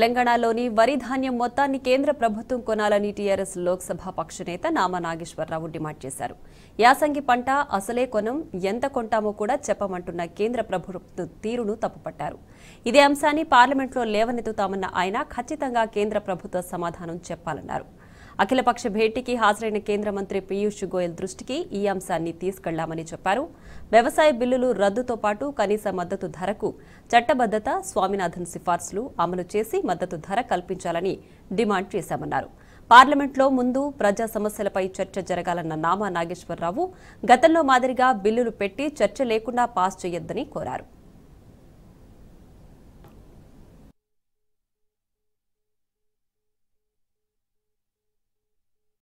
తెలంగాణలోని వరి ధాన్యం మొత్తాన్ని కేంద్ర ప్రభుత్వం కొనాలని టీఆర్ఎస్ లోక్సభ పక్షనేత నామా నాగేశ్వరరావు డిమాండ్ చేశారు యాసంగి పంట అసలే కొనం ఎంత కొంటామో కూడా చెప్పమంటున్న కేంద్ర ప్రభుత్వ తీరును తప్పుపట్టారు ఇదే అంశాన్ని పార్లమెంట్లో లేవనెత్తుతామన్న ఆయన ఖచ్చితంగా కేంద్ర ప్రభుత్వ సమాధానం చెప్పాలన్నారు అఖిలపక్ష భేటీకి హాజరైన కేంద్ర మంత్రి పీయూష్ గోయల్ దృష్టికి ఈ అంశాన్ని తీసుకెళ్లామని చెప్పారు వ్యవసాయ బిల్లులు రద్దుతో పాటు కనీస మద్దతు ధరకు చట్టబద్దత స్వామినాథన్ సిఫార్సులు అమలు చేసి మద్దతు ధర కల్పించాలని డిమాండ్ చేశామన్నారు పార్లమెంట్లో ముందు ప్రజా సమస్యలపై చర్చ జరగాలన్న నామా నాగేశ్వరరావు గతంలో మాదిరిగా బిల్లులు పెట్టి చర్చ లేకుండా పాస్ చేయొద్దని కోరారు